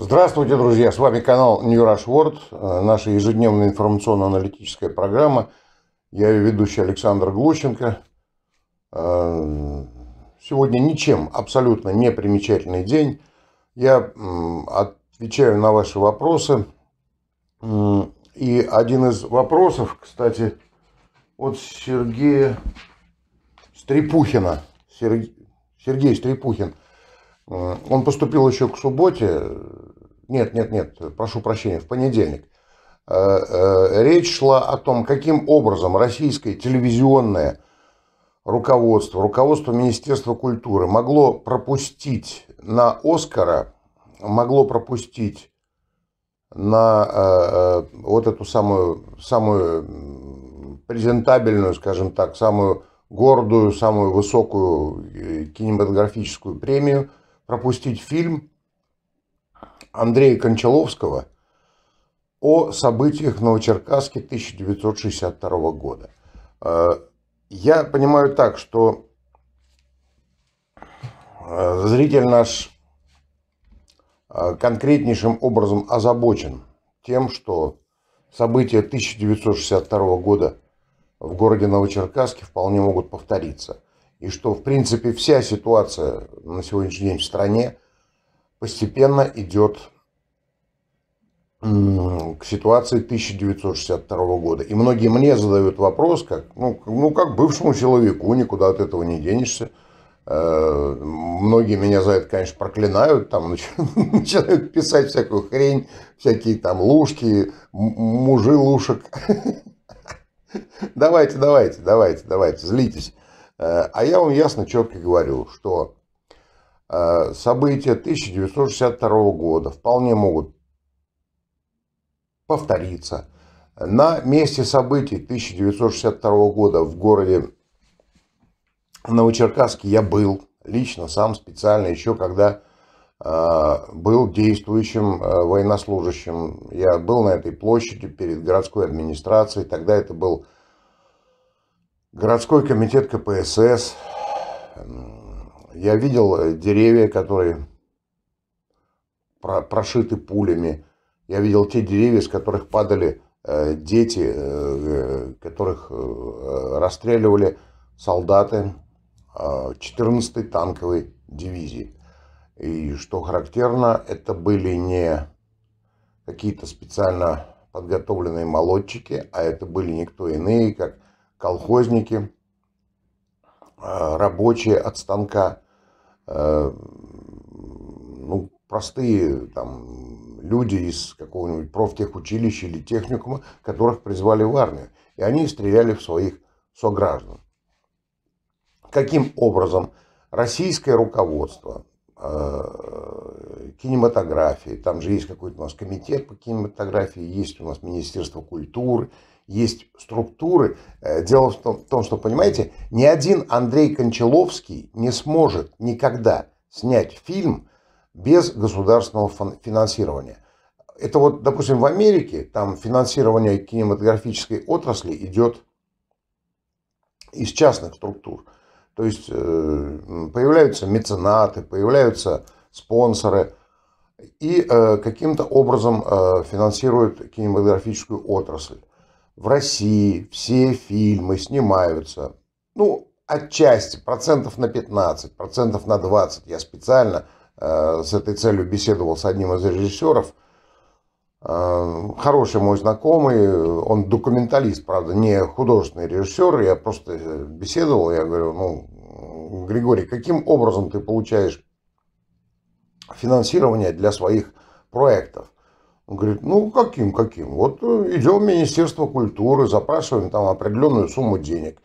Здравствуйте, друзья! С вами канал New Rush World, э, наша ежедневная информационно-аналитическая программа. Я ее ведущий Александр Глущенко. Э, сегодня ничем абсолютно не примечательный день. Я отвечаю на ваши вопросы. И один из вопросов, кстати, от Сергея Стрепухина. Сергей Стрепухин. Э, он поступил еще к субботе нет, нет, нет, прошу прощения, в понедельник. Э, э, речь шла о том, каким образом российское телевизионное руководство, руководство Министерства культуры могло пропустить на Оскара, могло пропустить на э, вот эту самую, самую презентабельную, скажем так, самую гордую, самую высокую кинематографическую премию, пропустить фильм, Андрея Кончаловского о событиях в Новочеркасске 1962 года. Э, я понимаю так, что э, зритель наш э, конкретнейшим образом озабочен тем, что события 1962 года в городе Новочеркасске вполне могут повториться. И что, в принципе, вся ситуация на сегодняшний день в стране – постепенно идет к ситуации 1962 года. И многие мне задают вопрос, как, ну, ну как бывшему человеку никуда от этого не денешься. Э, многие меня за это, конечно, проклинают, там начинают писать всякую хрень, всякие там лужки, мужи лушек. Давайте, давайте, давайте, давайте, злитесь. Э, а я вам ясно, четко говорю, что Э, события 1962 года вполне могут повториться. На месте событий 1962 года в городе Новочеркасске я был лично, сам специально, еще когда э, был действующим э, военнослужащим. Я был на этой площади перед городской администрацией. Тогда это был городской комитет КПСС. Я видел э, деревья, которые прошиты пулями. Я видел те деревья, с которых падали э, дети, э, которых расстреливали солдаты 14-й танковой дивизии. И что характерно, это были не какие-то специально подготовленные молодчики, а это были никто иные, как колхозники, рабочие от станка, Э, ну, простые там, люди из какого-нибудь профтехучилища или техникума, которых призвали в армию. И они стреляли в своих сограждан. Каким образом российское руководство э, кинематографии, там же есть какой-то у нас комитет по кинематографии, есть у нас Министерство культуры, есть структуры. Э, дело в том, что, понимаете, ни один Андрей Кончаловский не сможет никогда снять фильм без государственного финансирования. Это вот, допустим, в Америке, там финансирование кинематографической отрасли идет из частных структур. То есть э, появляются меценаты, появляются спонсоры и э, каким-то образом финансируют кинематографическую отрасль в России все фильмы снимаются, ну, отчасти, процентов на 15, процентов на 20. Я специально э, с этой целью беседовал с одним из режиссеров, э, хороший мой знакомый, он документалист, правда, не художественный режиссер, я просто э, беседовал, я говорю, ну, Григорий, каким образом ты получаешь финансирование для своих проектов? Он говорит, ну каким, каким? Вот э, идем в Министерство культуры, запрашиваем там определенную сумму денег.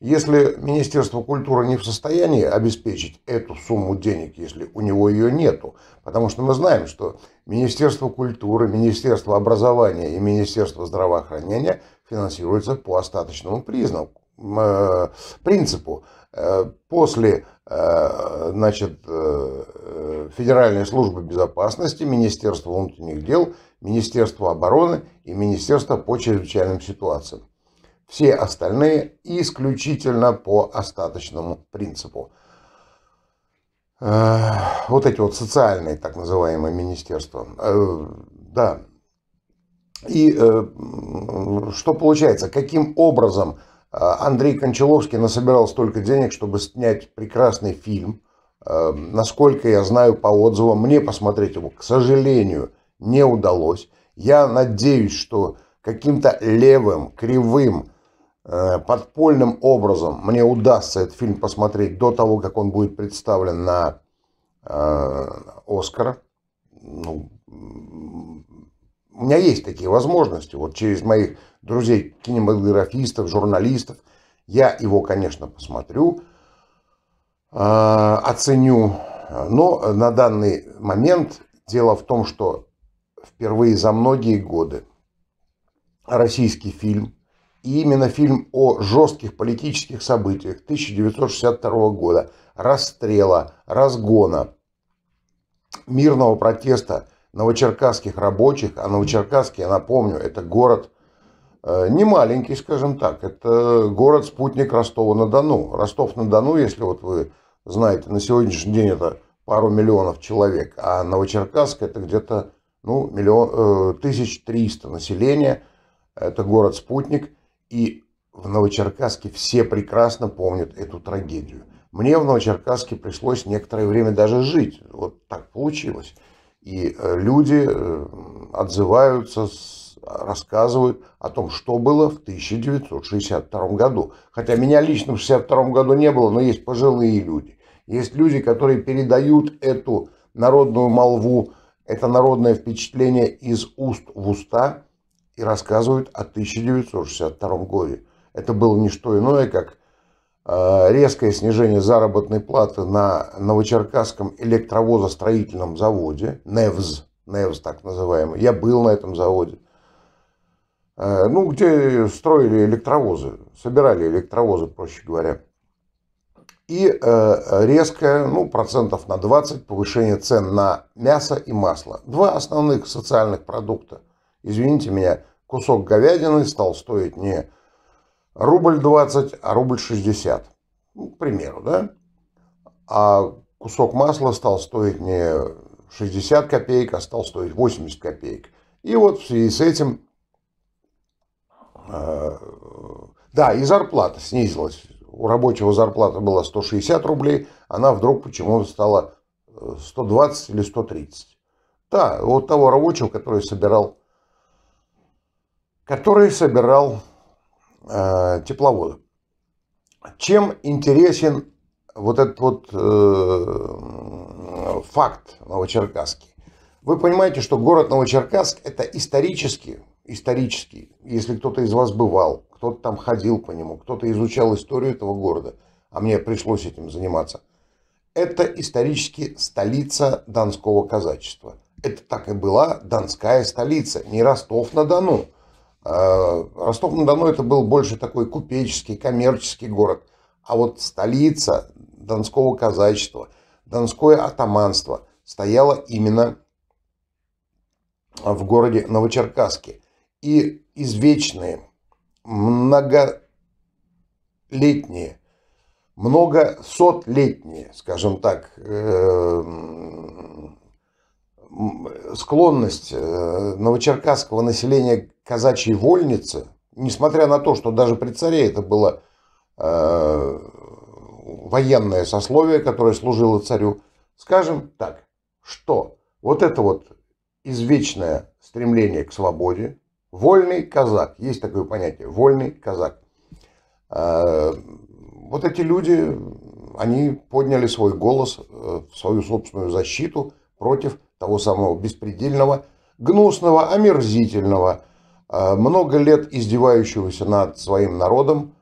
Если Министерство культуры не в состоянии обеспечить эту сумму денег, если у него ее нету, потому что мы знаем, что Министерство культуры, Министерство образования и Министерство здравоохранения финансируются по остаточному признаку, э, принципу. Э, после э, значит, э, Федеральной службы безопасности, Министерства внутренних дел, Министерства обороны и Министерства по чрезвычайным ситуациям. Все остальные исключительно по остаточному принципу. Вот эти вот социальные так называемые министерства. Да. И что получается? Каким образом а, Андрей Кончаловский насобирал столько денег, чтобы снять прекрасный фильм. А, насколько я знаю по отзывам, мне посмотреть его, к сожалению, не удалось. Я надеюсь, что каким-то левым, кривым, э, подпольным образом мне удастся этот фильм посмотреть до того, как он будет представлен на э, Оскар. Ну, у меня есть такие возможности. Вот через моих друзей кинематографистов, журналистов. Я его, конечно, посмотрю, а, оценю. Но на данный момент дело в том, что впервые за многие годы российский фильм, и именно фильм о жестких политических событиях 1962 года, расстрела, разгона, мирного протеста новочеркасских рабочих, а новочеркасский, я напомню, это город Э, не маленький, скажем так. Это город-спутник Ростова-на-Дону. Ростов-на-Дону, если вот вы знаете, на сегодняшний день это пару миллионов человек, а Новочеркасск это где-то ну, миллион, э, 1300 населения. Это город-спутник. И в Новочеркасске все прекрасно помнят эту трагедию. Мне в Новочеркасске пришлось некоторое время даже жить. Вот так получилось. И э, люди э, отзываются с рассказывают о том, что было в 1962 году. Хотя меня лично в 1962 году не было, но есть пожилые люди. Есть люди, которые передают эту народную молву, это народное впечатление из уст в уста и рассказывают о 1962 году. Это было не что иное, как э, резкое снижение заработной платы на Новочеркасском электровозостроительном заводе, НЭВЗ, НЭВЗ так называемый. Я был на этом заводе. Э, ну, где строили электровозы, собирали электровозы, проще говоря. И э, резкое, ну, процентов на 20 повышение цен на мясо и масло. Два основных социальных продукта. Извините меня, кусок говядины стал стоить не рубль 20, а рубль 60. Ну, к примеру, да? А кусок масла стал стоить не 60 копеек, а стал стоить 80 копеек. И вот в связи с этим Да, и зарплата снизилась. У рабочего зарплата была 160 рублей, она вдруг почему-то стала 120 э, или 130. Да, вот того рабочего, который собирал, который собирал э, тепловоды. Чем интересен вот этот вот э, факт Новочеркасский? Вы понимаете, что город Новочеркасск это исторически, исторически, если кто-то из вас бывал, кто-то там ходил по нему, кто-то изучал историю этого города, а мне пришлось этим заниматься. Это исторически столица Донского казачества. Это так и была Донская столица, не Ростов-на-Дону. А, Ростов-на-Дону это был больше такой купеческий, коммерческий город. А вот столица Донского казачества, Донское атаманство стояла именно в городе Новочеркасске. И извечные многолетние, многосотлетние, скажем так, эм, склонность э, новочеркасского населения к казачьей вольнице, несмотря на то, что даже при царе это было э, военное сословие, которое служило царю, скажем так, что вот это вот извечное стремление к свободе, Вольный казак. Есть такое понятие. Вольный казак. А, вот эти люди, они подняли свой голос, э, свою собственную защиту против того самого беспредельного, гнусного, омерзительного, а, много лет издевающегося над своим народом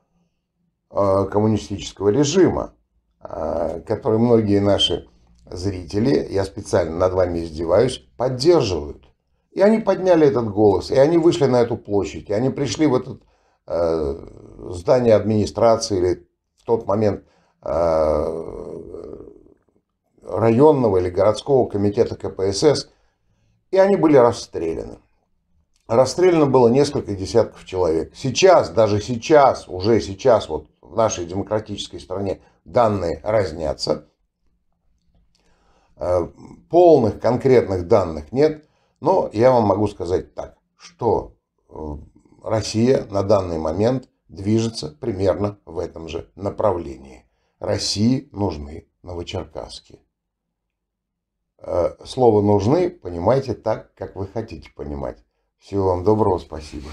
а, коммунистического режима, который многие наши зрители, я специально над вами издеваюсь, поддерживают. И они подняли этот голос, и они вышли на эту площадь, и они пришли в это э, здание администрации или в тот момент э, районного или городского комитета КПСС, и они были расстреляны. Расстреляно было несколько десятков человек. Сейчас, даже сейчас, уже сейчас, вот в нашей демократической стране данные разнятся. Э, полных конкретных данных нет – но я вам могу сказать так, что э, Россия на данный момент движется примерно в этом же направлении. России нужны новочеркасские. Э, слово «нужны» понимайте так, как вы хотите понимать. Всего вам доброго, спасибо.